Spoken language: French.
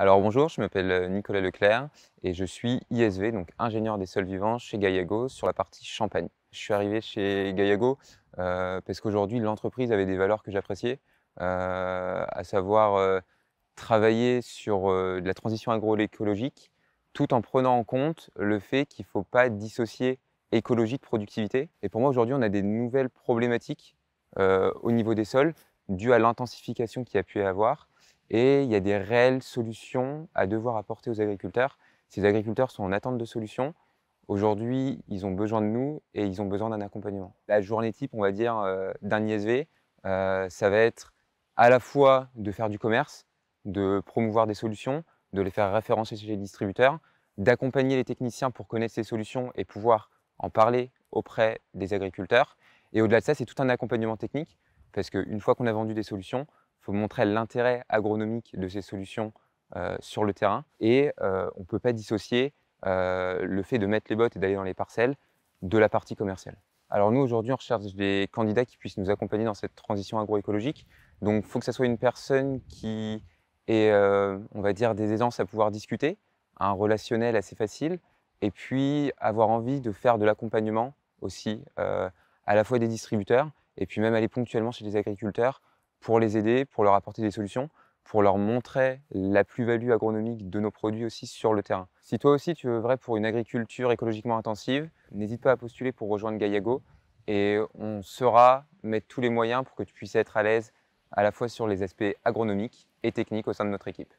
Alors bonjour, je m'appelle euh, Nicolas Leclerc et je suis ISV, donc ingénieur des sols vivants chez GAIAGO sur la partie Champagne. Je suis arrivé chez GAIAGO euh, parce qu'aujourd'hui l'entreprise avait des valeurs que j'appréciais, euh, à savoir travailler sur la transition agroécologique tout en prenant en compte le fait qu'il ne faut pas dissocier écologie de productivité. Et pour moi aujourd'hui on a des nouvelles problématiques au niveau des sols dues à l'intensification qu'il y a pu y avoir et il y a des réelles solutions à devoir apporter aux agriculteurs. Ces agriculteurs sont en attente de solutions. Aujourd'hui, ils ont besoin de nous et ils ont besoin d'un accompagnement. La journée type, on va dire, euh, d'un ISV, euh, ça va être à la fois de faire du commerce, de promouvoir des solutions, de les faire référencer chez les distributeurs, d'accompagner les techniciens pour connaître ces solutions et pouvoir en parler auprès des agriculteurs. Et au-delà de ça, c'est tout un accompagnement technique, parce qu'une fois qu'on a vendu des solutions, montrer l'intérêt agronomique de ces solutions euh, sur le terrain et euh, on ne peut pas dissocier euh, le fait de mettre les bottes et d'aller dans les parcelles de la partie commerciale. Alors nous, aujourd'hui, on recherche des candidats qui puissent nous accompagner dans cette transition agroécologique. Donc il faut que ce soit une personne qui ait, on va dire, des aisances à pouvoir discuter, un relationnel assez facile, et puis avoir envie de faire de l'accompagnement aussi, à la fois des distributeurs, et puis même aller ponctuellement chez les agriculteurs pour les aider, pour leur apporter des solutions, pour leur montrer la plus-value agronomique de nos produits aussi sur le terrain. Si toi aussi tu veux vrai pour une agriculture écologiquement intensive, n'hésite pas à postuler pour rejoindre Gaillago et on saura mettre tous les moyens pour que tu puisses être à l'aise à la fois sur les aspects agronomiques et techniques au sein de notre équipe.